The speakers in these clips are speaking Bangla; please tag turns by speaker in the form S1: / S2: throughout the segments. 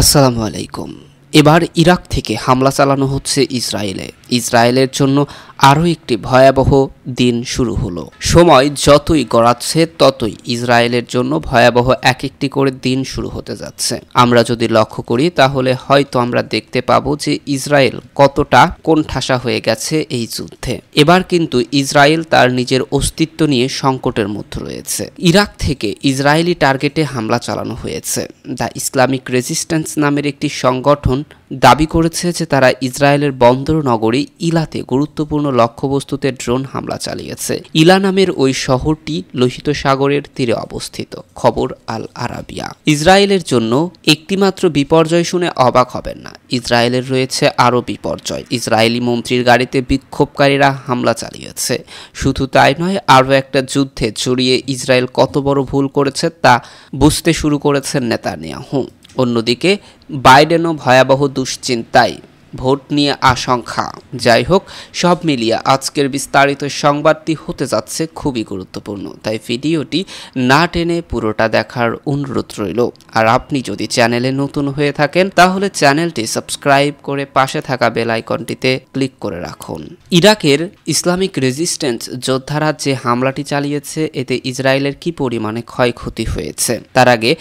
S1: আসসালামু আলাইকুম এবার ইরাক থেকে হামলা চালানো হচ্ছে ইসরায়েলে ইসরায়েলের জন্য আরও একটি ভয়াবহ দিন শুরু হলো সময় যতই গড়াচ্ছে ততই ইসরায়েলের জন্য ভয়াবহ এক একটি করে দিন শুরু হতে যাচ্ছে আমরা যদি লক্ষ্য করি তাহলে হয়তো আমরা দেখতে পাবো যে ইসরায়েল কতটা কোণঠাসা হয়ে গেছে এই যুদ্ধে এবার কিন্তু ইসরায়েল তার নিজের অস্তিত্ব নিয়ে সংকটের মধ্যে রয়েছে ইরাক থেকে ইসরায়েলি টার্গেটে হামলা চালানো হয়েছে দ্য ইসলামিক রেজিস্ট্যান্স নামের একটি সংগঠন দাবি করেছে যে তারা ইসরায়েলের বন্দর নগরী ইলাতে গুরুত্বপূর্ণ লক্ষ্যবস্তুতে ড্রোন হামলা চালিয়েছে ইলা নামের ওই শহরটি লোহিত সাগরের তীরে অবস্থিত খবর আল আরাবিয়া ইসরায়েলের জন্য একটিমাত্র বিপর্যয় শুনে অবাক হবেন না ইসরায়েলের রয়েছে আরও বিপর্যয় ইসরায়েলি মন্ত্রীর গাড়িতে বিক্ষোভকারীরা হামলা চালিয়েছে শুধু তাই নয় আরও একটা যুদ্ধে জড়িয়ে ইসরায়েল কত বড় ভুল করেছে তা বুঝতে শুরু করেছেন নেতানিয়াহু অন্যদিকে বাইডেনও ভয়াবহ দুশ্চিন্তায় ভোট নিয়ে আশঙ্কা যাই হোক সব মিলিয়ে আজকের বিস্তারিত সংবাদটি হতে যাচ্ছে খুবই গুরুত্বপূর্ণ তাই ভিডিওটি না টেনে পুরোটা দেখার অনুরোধ রইল আর আপনি যদি চ্যানেলে নতুন হয়ে থাকেন তাহলে চ্যানেলটি সাবস্ক্রাইব করে পাশে থাকা বেল আইকনটিতে ক্লিক করে রাখুন ইরাকের ইসলামিক রেজিস্ট্যান্স যোদ্ধারা যে হামলাটি চালিয়েছে এতে ইসরায়েলের কি পরিমাণে ক্ষয়ক্ষতি হয়েছে তার আগে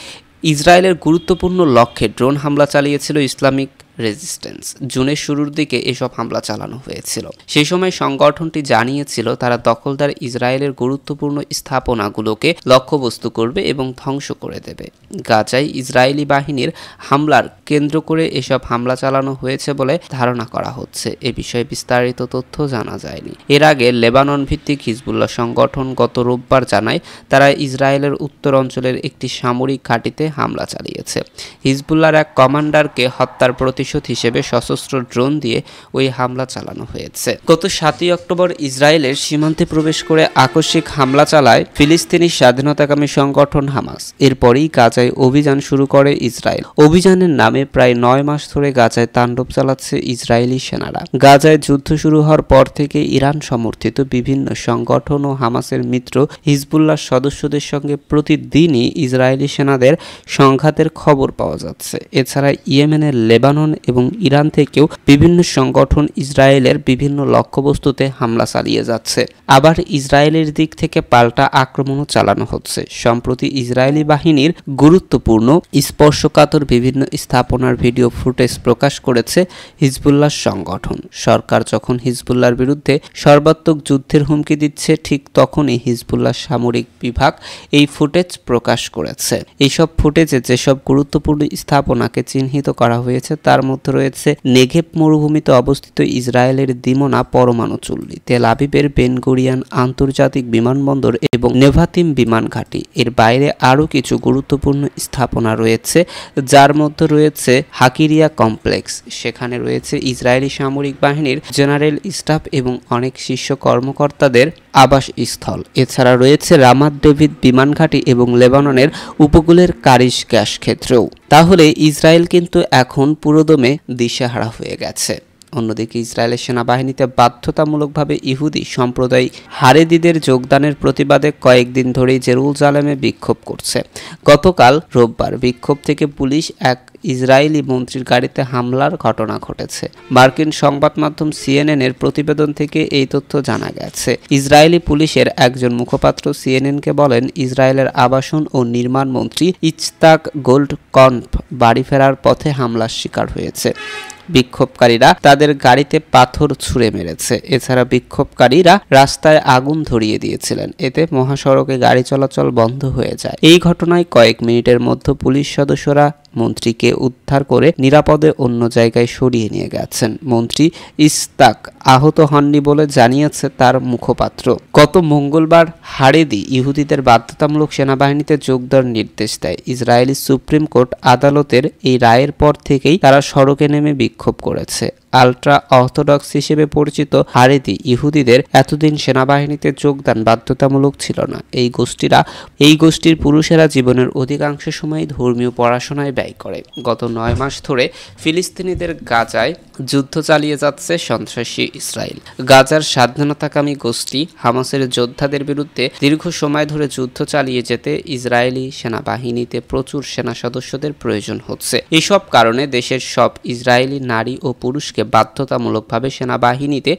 S1: ইসরায়েলের গুরুত্বপূর্ণ লক্ষ্যে ড্রোন হামলা চালিয়েছিল ইসলামিক রেজিস্ট্যান্স জুনের শুরুর দিকে এসব হামলা চালানো হয়েছিল সেই সময় সংগঠনটি জানিয়েছিল তারা দখলদার ইসরায়েলের গুরুত্বপূর্ণ স্থাপনাগুলোকে লক্ষ্যবস্তু করবে এবং ধ্বংস করে দেবে গাজায় ইসরায়েলি বাহিনীর হামলার কেন্দ্র করে এসব হামলা চালানো হয়েছে বলে ধারণা করা হচ্ছে এ বিষয়ে বিস্তারিত তথ্য জানা যায়নি এর আগে লেবানন ভিত্তিক হিজবুল্লাহ সংগঠন গত রোববার জানায় তারা ইসরায়েলের উত্তর অঞ্চলের একটি সামরিক ঘাঁটিতে হামলা চালিয়েছে হিজবুল্লাহর এক কমান্ডারকে হত্যার প্রতিশোধ হিসেবে সশস্ত্র ড্রোন দিয়ে ওই হামলা চালানো হয়েছে গত সাতই অক্টোবর ইসরায়েলের সীমান্তে প্রবেশ করে আকস্মিক হামলা চালায় ফিলিস্তিনি স্বাধীনতাকামী সংগঠন হামাস এরপরেই গাজায় গাজায় অভিযান শুরু করে ইসরায়েল অভিযানের নামে প্রায় নয় মাস ধরে গাজায় তাণ্ডব চালাচ্ছে ইসরায়েলি সেনারা গাজায় যুদ্ধ শুরু হওয়ার পর থেকে ইরান সমর্থিত বিভিন্ন সংগঠন ও হামাসের মিত্র হিজবুল্লার সদস্যদের সঙ্গে প্রতিদিনই ইসরায়েলি সেনাদের সংঘাতের খবর পাওয়া যাচ্ছে এছাড়া ইয়েমেনের লেবানন এবং ইরান থেকেও বিভিন্ন সংগঠন ইসরায়েলের বিভিন্ন লক্ষ্যবস্তুতে হামলা চালিয়ে যাচ্ছে আবার ইসরায়েলের দিক থেকে পাল্টা আক্রমণও চালানো হচ্ছে সম্প্রতি ইসরায়েলি বাহিনীর গুরুত্বপূর্ণ স্পর্শকাতর বিভিন্ন স্থাপনার ভিডিও ফুটেজ প্রকাশ করেছে হিজবুল্লাহ সংগঠন সরকার যখন হিজবুল্লাহর বিরুদ্ধে সর্বাত্মক যুদ্ধের হুমকি দিচ্ছে ঠিক তখনই হিজবুল্লাহ সামরিক বিভাগ এই ফুটেজ প্রকাশ করেছে এইসব ফুটেজে যেসব গুরুত্বপূর্ণ স্থাপনাকে চিহ্নিত করা হয়েছে তার মধ্যে রয়েছে নেঘেপ মরুভূমিতে অবস্থিত ইসরায়েলের দিমোনা পরমাণু চুল্লি তেল আবিবের বেনগুরিয়ান আন্তর্জাতিক বিমানবন্দর এবং নেভাতিম বিমান ঘাঁটি এর বাইরে আরও কিছু গুরুত্বপূর্ণ গুরুত্বপূর্ণ স্থাপনা রয়েছে যার মধ্যে রয়েছে হাকিরিয়া কমপ্লেক্স সেখানে রয়েছে ইসরায়েলি সামরিক বাহিনীর জেনারেল স্টাফ এবং অনেক শীর্ষ কর্মকর্তাদের আবাস স্থল এছাড়া রয়েছে রামাত ডেভিড বিমান এবং লেবাননের উপকূলের কারিশ গ্যাস ক্ষেত্রেও তাহলে ইসরায়েল কিন্তু এখন পুরোদমে দিশাহারা হয়ে গেছে অন্যদিকে ইসরায়েলের সেনাবাহিনীতে বাধ্যতামূলকভাবে ইহুদি সম্প্রদায় হারেদিদের যোগদানের প্রতিবাদে কয়েকদিন ধরেই জালেমে বিক্ষোভ করছে গতকাল রোববার বিক্ষোভ থেকে পুলিশ এক ইসরায়েলি মন্ত্রীর গাড়িতে হামলার ঘটনা ঘটেছে মার্কিন সংবাদ মাধ্যম সিএনএন এর প্রতিবেদন থেকে এই তথ্য জানা গেছে ইসরায়েলি পুলিশের একজন মুখপাত্র সিএনএনকে বলেন ইসরায়েলের আবাসন ও নির্মাণ মন্ত্রী ইচতাক গোল্ড কনফ বাড়ি ফেরার পথে হামলার শিকার হয়েছে বিক্ষোভকারীরা তাদের গাড়িতে পাথর ছুঁড়ে মেরেছে এছাড়া বিক্ষোভকারীরা রাস্তায় আগুন ধরিয়ে দিয়েছিলেন এতে মহাসড়কে গাড়ি চলাচল বন্ধ হয়ে যায় এই ঘটনায় কয়েক মিনিটের মধ্যে পুলিশ সদস্যরা মন্ত্রীকে উদ্ধার করে নিরাপদে অন্য জায়গায় সরিয়ে নিয়ে গেছেন মন্ত্রী ইস্তাক আহত হননি বলে জানিয়েছে তার মুখপাত্র গত মঙ্গলবার হারেদি ইহুদিদের বাধ্যতামূলক সেনাবাহিনীতে যোগ দেওয়ার নির্দেশ দেয় ইসরায়েলি সুপ্রিম কোর্ট আদালতের এই রায়ের পর থেকেই তারা সড়কে নেমে বিক্ষোভ করেছে আলট্রা অর্থোডক্স হিসেবে পরিচিত হারেদি ইহুদিদের এতদিন সেনাবাহিনীতে যোগদান বাধ্যতামূলক ছিল না এই গোষ্ঠীরা এই গোষ্ঠীর পুরুষেরা জীবনের অধিকাংশ সময় ধর্মীয় পড়াশোনায় ব্যয় করে গত নয় মাস ধরে ফিলিস্তিনিদের গাজায় যুদ্ধ চালিয়ে যাচ্ছে সন্ত্রাসী ইসরায়েল গাজার স্বাধীনতাকামী গোষ্ঠী হামাসের যোদ্ধাদের বিরুদ্ধে দীর্ঘ সময় ধরে যুদ্ধ চালিয়ে যেতে ইসরায়েলি সেনাবাহিনীতে প্রচুর সেনা সদস্যদের প্রয়োজন হচ্ছে এসব কারণে দেশের সব ইসরায়েলি নারী ও পুরুষকে বাধ্যতামূলকভাবে সেনাবাহিনীতে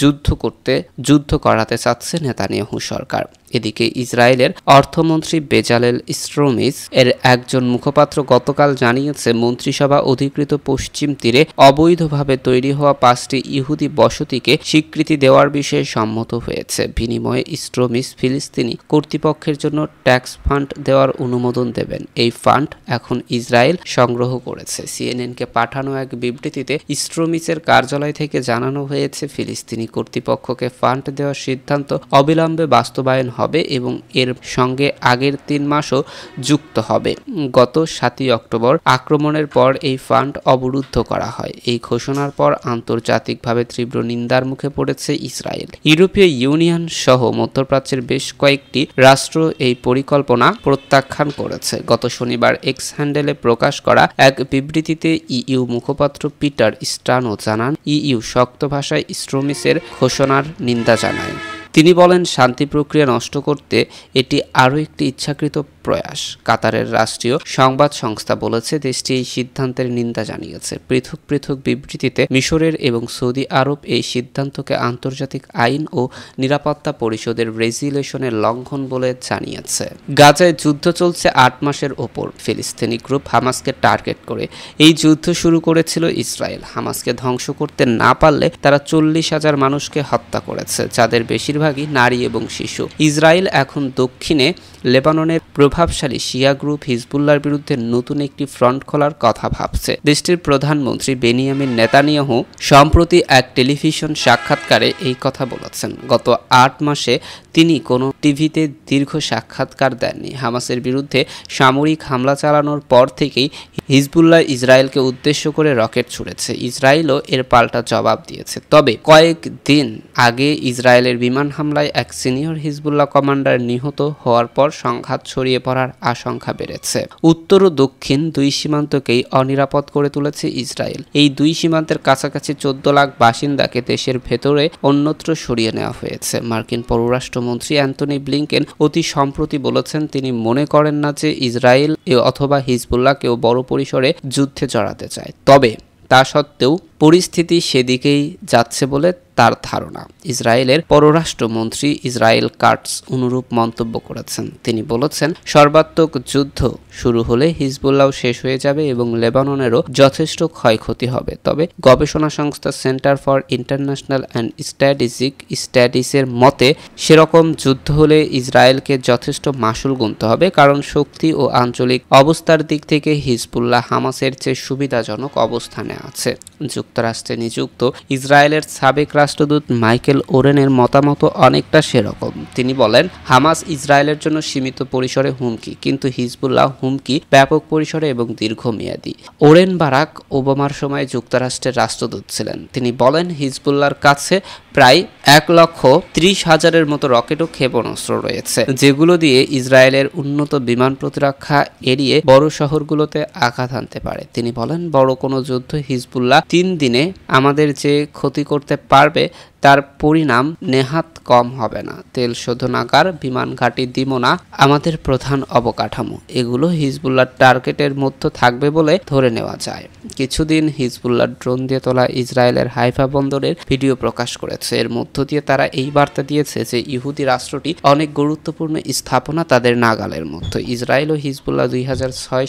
S1: যুদ্ধ করতে যুদ্ধ করাতে চাচ্ছে নেতানিয়াহু সরকার এদিকে ইসরায়েলের অর্থমন্ত্রী বেজালেল স্ট্রোমিস এর একজন মুখপাত্র গতকাল জানিয়েছে মন্ত্রিসভা অধিকৃত পশ্চিম তীরে অবৈধভাবে তৈরি হওয়া পাঁচটি ইহুদি বসতিকে স্বীকৃতি দেওয়ার বিষয়ে সম্মত হয়েছে বিনিময়ে স্ট্রোমিস ফিলিস্তিনি কর্তৃপক্ষের জন্য ট্যাক্স ফান্ড দেওয়ার অনুমোদন দেবেন এই ফান্ড এখন ইসরায়েল সংগ্রহ করেছে সিএনএনকে পাঠানো এক বিবৃতিতে স্ট্রোমিসের কার্যালয় থেকে জানানো হয়েছে ফিলিস্তিনি কর্তৃপক্ষকে ফান্ড দেওয়ার সিদ্ধান্ত অবিলম্বে বাস্তবায়ন হয় হবে এবং এর সঙ্গে আগের তিন মাসও যুক্ত হবে গত সাতই অক্টোবর আক্রমণের পর এই ফান্ড অবরুদ্ধ করা হয় এই ঘোষণার পর আন্তর্জাতিকভাবে তীব্র নিন্দার মুখে পড়েছে ইসরায়েল ইউরোপীয় ইউনিয়ন সহ মধ্যপ্রাচ্যের বেশ কয়েকটি রাষ্ট্র এই পরিকল্পনা প্রত্যাখ্যান করেছে গত শনিবার এক্স হ্যান্ডেলে প্রকাশ করা এক বিবৃতিতে ইউ মুখপাত্র পিটার স্টানো জানান ইউ শক্ত ভাষায় ইস্ট্রোমিসের ঘোষণার নিন্দা জানায় তিনি বলেন শান্তি প্রক্রিয়া নষ্ট করতে এটি আরও একটি ইচ্ছাকৃত প্রয়াস কাতারের রাষ্ট্রীয় সংবাদ সংস্থা বলেছে দেশটি এই সিদ্ধান্তের নিন্দা জানিয়েছে পৃথক পৃথক বিবৃতিতে মিশরের এবং সৌদি আরব এই সিদ্ধান্তকে আন্তর্জাতিক আইন ও নিরাপত্তা পরিষদের রেজুলেশনের লঙ্ঘন বলে জানিয়েছে গাজায় যুদ্ধ চলছে আট মাসের ওপর ফিলিস্তিনি গ্রুপ হামাসকে টার্গেট করে এই যুদ্ধ শুরু করেছিল ইসরায়েল হামাসকে ধ্বংস করতে না পারলে তারা চল্লিশ হাজার মানুষকে হত্যা করেছে যাদের বেশিরভাগই নারী এবং শিশু ইসরায়েল এখন দক্ষিণে লেবাননের প্রভাবশালী শিয়া গ্রুপ হিজবুল্লার বিরুদ্ধে নতুন একটি ফ্রন্ট খোলার কথা ভাবছে দেশটির প্রধানমন্ত্রী বেনিয়ামিন নেতানিয়াহু সম্প্রতি এক টেলিভিশন সাক্ষাৎকারে এই কথা বলেছেন গত আট মাসে তিনি কোনো টিভিতে দীর্ঘ সাক্ষাৎকার দেননি হামাসের বিরুদ্ধে সামরিক হামলা চালানোর পর থেকেই হিজবুল্লাহ ইসরায়েলকে উদ্দেশ্য করে রকেট ছুড়েছে ইসরায়েলও এর পাল্টা জবাব দিয়েছে তবে কয়েক দিন আগে ইসরায়েলের বিমান হামলায় এক সিনিয়র হিজবুল্লাহ কমান্ডার নিহত হওয়ার পর সংঘাত ছড়িয়ে পড়ার আশঙ্কা বেড়েছে উত্তর ও দক্ষিণ দুই সীমান্তকেই অনিরাপদ করে তুলেছে ইসরায়েল এই দুই সীমান্তের কাছাকাছি চোদ্দ লাখ বাসিন্দাকে দেশের ভেতরে অন্যত্র সরিয়ে নেওয়া হয়েছে মার্কিন পররাষ্ট্রমন্ত্রী অ্যান্টনি ব্লিংকেন অতি সম্প্রতি বলেছেন তিনি মনে করেন না যে ইসরায়েল অথবা হিজবুল্লাহ কেউ বড় পরিসরে যুদ্ধে জড়াতে চায় তবে তা সত্ত্বেও পরিস্থিতি সেদিকেই যাচ্ছে বলে তার ধারণা ইসরায়েলের পররাষ্ট্রমন্ত্রী ইসরায়েল কার্টস অনুরূপ মন্তব্য করেছেন তিনি বলেছেন সর্বাত্মক যুদ্ধ শুরু হলে হিজবুল্লাহ শেষ হয়ে যাবে এবং লেবাননেরও যথেষ্ট ক্ষয়ক্ষতি হবে তবে গবেষণা সংস্থা center for international and strategic স্ট্যাটিসের মতে সেরকম যুদ্ধ হলে ইসরায়েলকে যথেষ্ট মাসুল গুনতে হবে কারণ শক্তি ও আঞ্চলিক অবস্থার দিক থেকে হিজবুল্লাহ হামাসের চেয়ে সুবিধাজনক অবস্থানে আছে যুক্ত যুক্তরাষ্ট্রে নিযুক্ত ইসরায়েলের সাবেক রাষ্ট্রদূত মাইকেল ওরেনের মতামত অনেকটা সেরকম তিনি বলেন হামাস ইসরায়েলের জন্য সীমিত পরিসরে হুমকি কিন্তু হিজবুল্লাহ হুমকি ব্যাপক পরিসরে এবং দীর্ঘমেয়াদী ওরেন বারাক ওবামার সময় যুক্তরাষ্ট্রের রাষ্ট্রদূত ছিলেন তিনি বলেন হিজবুল্লাহর কাছে প্রায় এক লক্ষ ত্রিশ হাজারের মতো রকেট ও ক্ষেপণাস্ত্র রয়েছে যেগুলো দিয়ে ইসরায়েলের উন্নত বিমান প্রতিরক্ষা এড়িয়ে বড় শহরগুলোতে আঘাত আনতে পারে তিনি বলেন বড় কোনো যুদ্ধ হিজবুল্লাহ তিন দিনে আমাদের যে ক্ষতি করতে পারবে তার পরিণাম নেহাত কম হবে না তেল শোধনাগার বিমান ঘাঁটি দিমোনা আমাদের প্রধান অবকাঠামো এগুলো হিজবুল্লার টার্গেটের মধ্যে থাকবে বলে ধরে নেওয়া যায় কিছুদিন হিজবুল্লার ড্রোন দিয়ে তোলা ইসরায়েলের হাইফা বন্দরের ভিডিও প্রকাশ করেছে এর মধ্য দিয়ে তারা এই বার্তা দিয়েছে যে ইহুদি রাষ্ট্রটি অনেক গুরুত্বপূর্ণ স্থাপনা তাদের নাগালের মধ্যে ইসরায়েল ও হিজবুল্লাহ দুই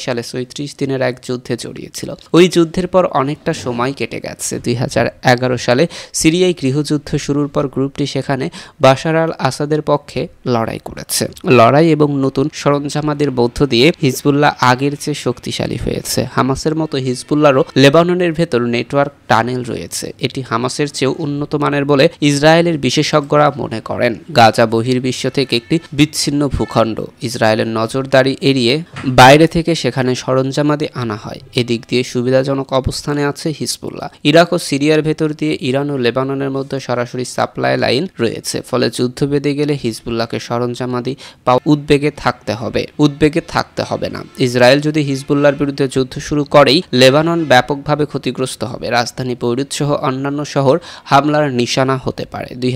S1: সালে চৈত্রিশ দিনের এক যুদ্ধে জড়িয়েছিল ওই যুদ্ধের পর অনেকটা সময় কেটে গেছে দুই সালে সিরিয়ায় গৃহযুদ্ধ যুদ্ধ শুরুর পর গ্রুপটি সেখানে বাশার আল আসাদের পক্ষে লড়াই করেছে লড়াই এবং নতুন সরঞ্জামাদের বৌদ্ধ দিয়ে হিজবুল্লাহ আগের চেয়ে শক্তিশালী হয়েছে হামাসের মতো হিজবুল্লাহরও লেবাননের ভেতর নেটওয়ার্ক টানেল রয়েছে এটি হামাসের চেয়েও উন্নত মানের বলে ইসরায়েলের বিশেষজ্ঞরা মনে করেন গাজা বহির্বিশ্ব থেকে একটি বিচ্ছিন্ন ভূখণ্ড ইসরায়েলের নজরদারি এড়িয়ে বাইরে থেকে সেখানে সরঞ্জামাদি আনা হয় এদিক দিয়ে সুবিধাজনক অবস্থানে আছে হিজবুল্লাহ ইরাক ও সিরিয়ার ভেতর দিয়ে ইরান ও লেবাননের মধ্যে সরাসরি সাপ্লাই লাইন রয়েছে ফলে যুদ্ধ বেঁধে গেলে হিজবুল্লাহকে সরঞ্জামাদি বা উদ্বেগে থাকতে হবে উদ্বেগে থাকতে হবে না ইসরায়েল যদি হিজবুল্লাহর বিরুদ্ধে যুদ্ধ শুরু করেই লেবানন ব্যাপকভাবে ক্ষতিগ্রস্ত হবে রাজধানী বৈরুত সহ অন্যান্য শহর হামলার নিশানা হতে পারে দুই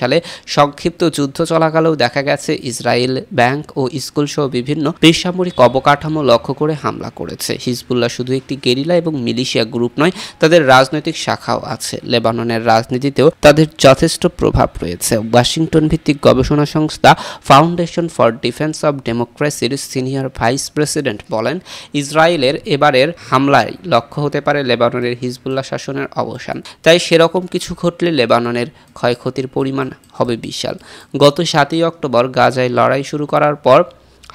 S1: সালে সংক্ষিপ্ত যুদ্ধ চলাকালেও দেখা গেছে ইসরায়েল ব্যাংক ও স্কুল সহ বিভিন্ন বেসামরিক অবকাঠামো লক্ষ্য করে হামলা করেছে হিজবুল্লাহ শুধু একটি গেরিলা এবং মিলিশিয়া গ্রুপ নয় তাদের রাজনৈতিক শাখাও আছে লেবাননের রাজনীতিতেও তাদের যথেষ্ট প্রভাব রয়েছে ওয়াশিংটন ভিত্তিক গবেষণা সংস্থা ফাউন্ডেশন ফর ডিফেন্স অব ডেমোক্রেসির সিনিয়র ভাইস প্রেসিডেন্ট বলেন ইসরায়েলের এবারের হামলায় লক্ষ্য হতে পারে লেবাননের হিজবুল্লাহ শাসনের অবসান তাই সেরকম কিছু ঘটলে লেবাননের ক্ষয়ক্ষতির পরিমাণ হবে বিশাল গত সাতই অক্টোবর গাজায় লড়াই শুরু করার পর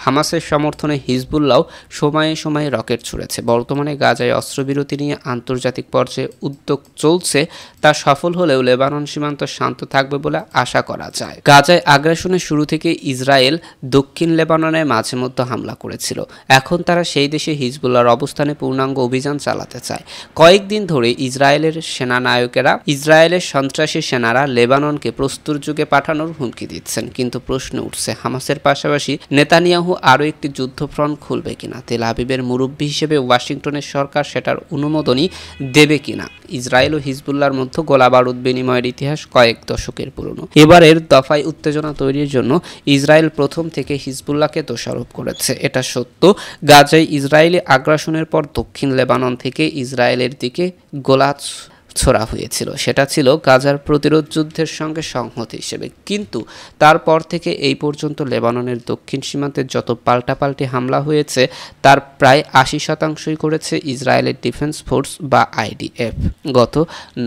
S1: হামাসের সমর্থনে হিজবুল্লাহ সময়ে সময়ে রকেট ছুড়েছে বর্তমানে গাজায় অস্ত্রবিরতি নিয়ে আন্তর্জাতিক পর্যায়ে উদ্যোগ চলছে তা সফল হলেও লেবানন সীমান্ত শান্ত থাকবে বলে আশা করা যায় গাজায় আগ্রাসনের শুরু থেকে ইসরায়েল দক্ষিণ লেবাননে মাঝে মধ্যে হামলা করেছিল এখন তারা সেই দেশে হিজবুল্লাহর অবস্থানে পূর্ণাঙ্গ অভিযান চালাতে চায় কয়েকদিন ধরে ইসরায়েলের সেনানায়কেরা ইসরায়েলের সন্ত্রাসী সেনারা লেবাননকে প্রস্তুর যুগে পাঠানোর হুমকি দিচ্ছেন কিন্তু প্রশ্ন উঠছে হামাসের পাশাপাশি নেতানিয়া নেতানিয়াহু আরও একটি যুদ্ধফ্রন্ট খুলবে কিনা তেল আবিবের মুরব্বী হিসেবে ওয়াশিংটনের সরকার সেটার অনুমোদনই দেবে কিনা ইসরায়েল ও হিজবুল্লার মধ্যে গোলাবারুদ বিনিময়ের ইতিহাস কয়েক দশকের পুরনো এবারের দফায় উত্তেজনা তৈরির জন্য ইসরায়েল প্রথম থেকে হিজবুল্লাহকে দোষারোপ করেছে এটা সত্য গাজায় ইসরায়েলি আগ্রাসনের পর দক্ষিণ লেবানন থেকে ইসরায়েলের দিকে গোলাচ ছোড়া হয়েছিল সেটা ছিল গাজার প্রতিরোধ যুদ্ধের সঙ্গে সংহতি হিসেবে কিন্তু তারপর থেকে এই পর্যন্ত লেবাননের দক্ষিণ সীমান্তে যত পাল্টাপাল্টি হামলা হয়েছে তার প্রায় আশি শতাংশই করেছে ইসরায়েলের ডিফেন্স ফোর্স বা আইডিএফ গত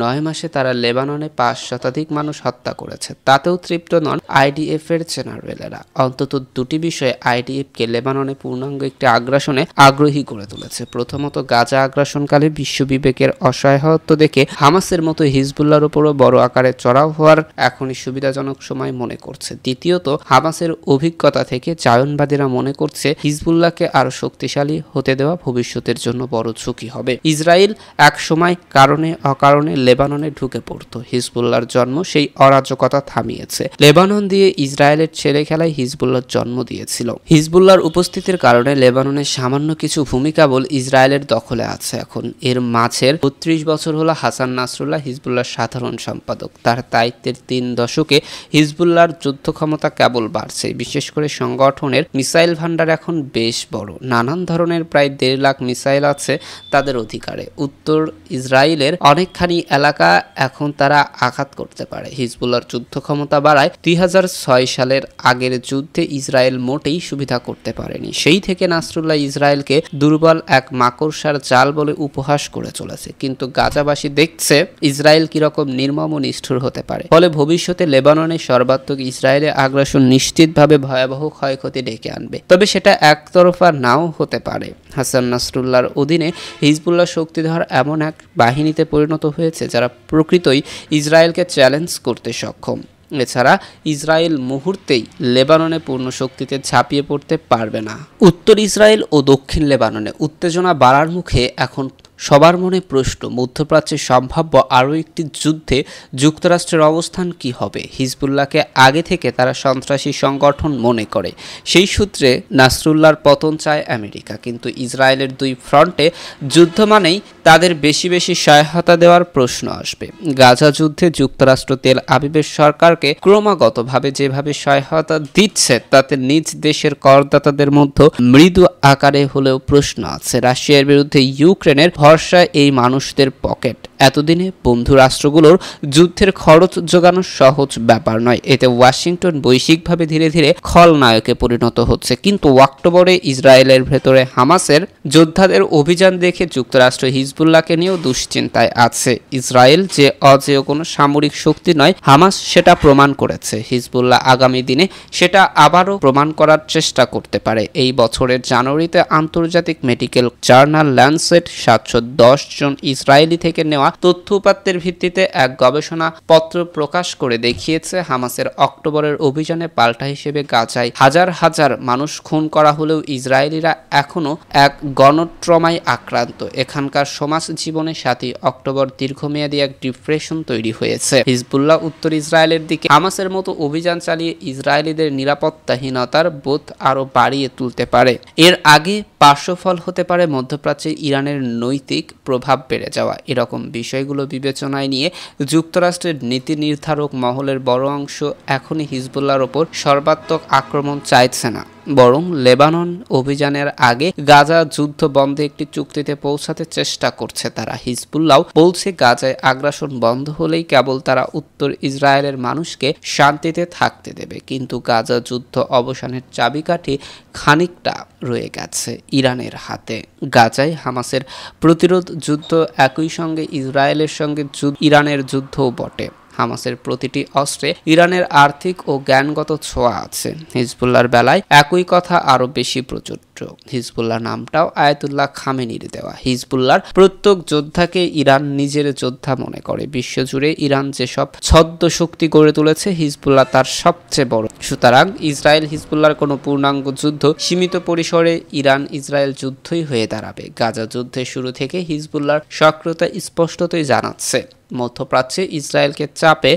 S1: নয় মাসে তারা লেবাননে পাঁচ শতাধিক মানুষ হত্যা করেছে তাতেও তৃপ্ত নন আইডিএফ এর জেনারেলেরা অন্তত দুটি বিষয়ে আইডিএফকে লেবাননে পূর্ণাঙ্গ একটি আগ্রাসনে আগ্রহী করে তুলেছে প্রথমত গাজা আগ্রাসনকালে বিশ্ববিবেকের অসহায়ত্ব দেখে হামাসের মতো হিজবুল্লার উপরও বড় আকারে চড়াও হওয়ার এখনই সুবিধাজনক সময় মনে করছে দ্বিতীয়ত হামাসের অভিজ্ঞতা থেকে জায়নবাদীরা মনে করছে হিজবুল্লাহকে আরও শক্তিশালী হতে দেওয়া ভবিষ্যতের জন্য বড় ঝুঁকি হবে ইসরায়েল এক সময় কারণে অকারণে লেবাননে ঢুকে পড়ত হিজবুল্লার জন্ম সেই অরাজকতা থামিয়েছে লেবানন দিয়ে ইসরায়েলের ছেড়ে খেলায় হিজবুল্লার জন্ম দিয়েছিল হিজবুল্লার উপস্থিতির কারণে লেবাননের সামান্য কিছু ভূমিকা বল ইসরায়েলের দখলে আছে এখন এর মাঝের বত্রিশ বছর হলো হাসান হাসান নাসরুল্লাহ হিজবুল্লাহর সাধারণ সম্পাদক তার দায়িত্বের তিন দশকে হিজবুল্লাহর যুদ্ধ ক্ষমতা কেবল বাড়ছে বিশেষ করে সংগঠনের মিসাইল ভান্ডার এখন বেশ বড় নানান ধরনের প্রায় দেড় লাখ মিসাইল আছে তাদের অধিকারে উত্তর ইসরায়েলের অনেকখানি এলাকা এখন তারা আঘাত করতে পারে হিজবুল্লার যুদ্ধ ক্ষমতা বাড়ায় দুই সালের আগের যুদ্ধে ইসরায়েল মোটেই সুবিধা করতে পারেনি সেই থেকে নাসরুল্লাহ ইসরায়েলকে দুর্বল এক মাকড়সার জাল বলে উপহাস করে চলেছে কিন্তু গাজাবাসী দেখ দেখছে ইসরায়েল কিরকম নির্মম ও নিষ্ঠুর হতে পারে ফলে ভবিষ্যতে লেবাননের সর্বাত্মক ইসরায়েলের আগ্রাসন নিশ্চিতভাবে ভয়াবহ ক্ষয়ক্ষতি ডেকে আনবে তবে সেটা একতরফা নাও হতে পারে হাসান নাসরুল্লাহর অধীনে হিজবুল্লাহ শক্তিধর এমন এক বাহিনীতে পরিণত হয়েছে যারা প্রকৃতই ইসরায়েলকে চ্যালেঞ্জ করতে সক্ষম এছাড়া ইসরায়েল মুহূর্তেই লেবাননে পূর্ণ শক্তিতে ঝাঁপিয়ে পড়তে পারবে না উত্তর ইসরায়েল ও দক্ষিণ লেবাননে উত্তেজনা বাড়ার মুখে এখন সবার মনে প্রশ্ন মধ্যপ্রাচ্যের সম্ভাব্য আরও একটি যুদ্ধে যুক্তরাষ্ট্রের অবস্থান কি হবে হিজবুল্লাহকে আগে থেকে তারা সন্ত্রাসী সংগঠন মনে করে সেই সূত্রে নাসরুল্লাহর পতন চায় আমেরিকা কিন্তু ইসরায়েলের দুই ফ্রন্টে যুদ্ধ মানেই তাদের বেশি বেশি সহায়তা দেওয়ার প্রশ্ন আসবে গাজা যুদ্ধে যুক্তরাষ্ট্র তেল আবিবের সরকারকে ক্রমাগতভাবে যেভাবে সহায়তা দিচ্ছে তাতে নিজ দেশের করদাতাদের মধ্যে মৃদু আকারে হলেও প্রশ্ন আছে রাশিয়ার বিরুদ্ধে ইউক্রেনের ভরসা এই মানুষদের পকেট এতদিনে বন্ধু রাষ্ট্রগুলোর যুদ্ধের খরচ যোগানো সহজ ব্যাপার নয় এতে ওয়াশিংটন বৈশ্বিকভাবে ধীরে ধীরে খলনায়কে পরিণত হচ্ছে কিন্তু অক্টোবরে ইসরায়েলের ভেতরে হামাসের যোদ্ধাদের অভিযান দেখে যুক্তরাষ্ট্র হিজবুল্লাহকে নিয়েও দুশ্চিন্তায় আছে ইসরায়েল যে অজেয় কোনো সামরিক শক্তি নয় হামাস সেটা প্রমাণ করেছে হিজবুল্লাহ আগামী দিনে সেটা আবারও প্রমাণ করার চেষ্টা করতে পারে এই বছরের জানুয়ারিতে আন্তর্জাতিক মেডিকেল জার্নাল ল্যান্ডসেট সাতশো জন ইসরায়েলি থেকে নেওয়া তথ্য উপাত্তের ভিত্তিতে এক গবেষণা পত্র প্রকাশ করে দেখিয়েছে হামাসের অক্টোবরের অভিযানে পাল্টা হিসেবে গাজায় হাজার হাজার মানুষ খুন করা হলেও ইসরায়েলিরা এখনও এক গণট্রমায় আক্রান্ত এখানকার সমাজ জীবনে সাথী অক্টোবর দীর্ঘমেয়াদী এক ডিপ্রেশন তৈরি হয়েছে হিজবুল্লাহ উত্তর ইসরায়েলের দিকে হামাসের মতো অভিযান চালিয়ে ইসরায়েলিদের নিরাপত্তাহীনতার বোধ আরও বাড়িয়ে তুলতে পারে এর আগে পার্শ্বফল হতে পারে মধ্যপ্রাচ্যে ইরানের নৈতিক প্রভাব বেড়ে যাওয়া এরকম বিষয়গুলো বিবেচনায় নিয়ে যুক্তরাষ্ট্রের নীতি নির্ধারক মহলের বড় অংশ এখনই হিজবুল্লার ওপর সর্বাত্মক আক্রমণ চাইছে না বরং লেবানন অভিযানের আগে গাজা যুদ্ধ বন্ধে একটি চুক্তিতে পৌঁছাতে চেষ্টা করছে তারা হিজবুল্লাহ বলছে গাজায় আগ্রাসন বন্ধ হলেই কেবল তারা উত্তর ইসরায়েলের মানুষকে শান্তিতে থাকতে দেবে কিন্তু গাজা যুদ্ধ অবসানের চাবিকাঠি খানিকটা রয়ে গেছে ইরানের হাতে গাজায় হামাসের প্রতিরোধ যুদ্ধ একই সঙ্গে ইসরায়েলের সঙ্গে ইরানের যুদ্ধও বটে হামাসের প্রতিটি অস্ত্রে ইরানের আর্থিক ও জ্ঞানগত ছোঁয়া আছে হিজবুল্লার বেলায় একই কথা আরও বেশি প্রযোজ্য হিজবুল্লাহ নামটাও আয়াতুল্লাহ খামেনির দেওয়া হিজবুল্লার প্রত্যেক যোদ্ধাকে ইরান নিজের যোদ্ধা মনে করে বিশ্বজুড়ে ইরান যেসব ছদ্ম শক্তি গড়ে তুলেছে হিজবুল্লাহ তার সবচেয়ে বড় সুতরাং ইসরায়েল হিজবুল্লার কোনো পূর্ণাঙ্গ যুদ্ধ সীমিত পরিসরে ইরান ইসরায়েল যুদ্ধই হয়ে দাঁড়াবে গাজা যুদ্ধের শুরু থেকে হিজবুল্লার সক্রিয়তা স্পষ্টতই জানাচ্ছে মধ্যপ্রাচ্যে ইসরায়েলকে চাপে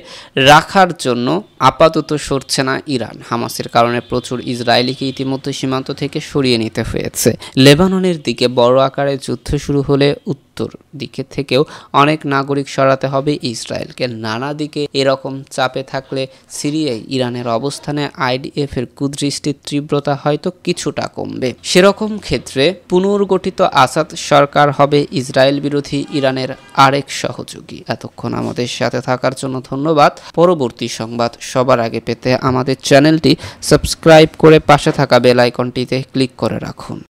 S1: রাখার জন্য আপাতত সরছে না ইরান হামাসের কারণে প্রচুর ইসরায়েলিকে ইতিমধ্যে সীমান্ত থেকে সরিয়ে নিতে হয়েছে লেবাননের দিকে বড় আকারে যুদ্ধ শুরু হলে উত্তর দিকে থেকেও অনেক নাগরিক সরাতে হবে ইসরায়েলকে নানা দিকে এরকম চাপে থাকলে সিরিয়ায় ইরানের অবস্থানে আইডিএফ এর কুদৃষ্টির তীব্রতা হয়তো কিছুটা কমবে সেরকম ক্ষেত্রে পুনর্গঠিত আসাদ সরকার হবে ইসরায়েল বিরোধী ইরানের আরেক সহযোগী এতক্ষণ আমাদের সাথে থাকার জন্য ধন্যবাদ পরবর্তী সংবাদ সবার আগে পেতে আমাদের চ্যানেলটি সাবস্ক্রাইব করে পাশে থাকা বেল আইকনটিতে ক্লিক করে রাখুন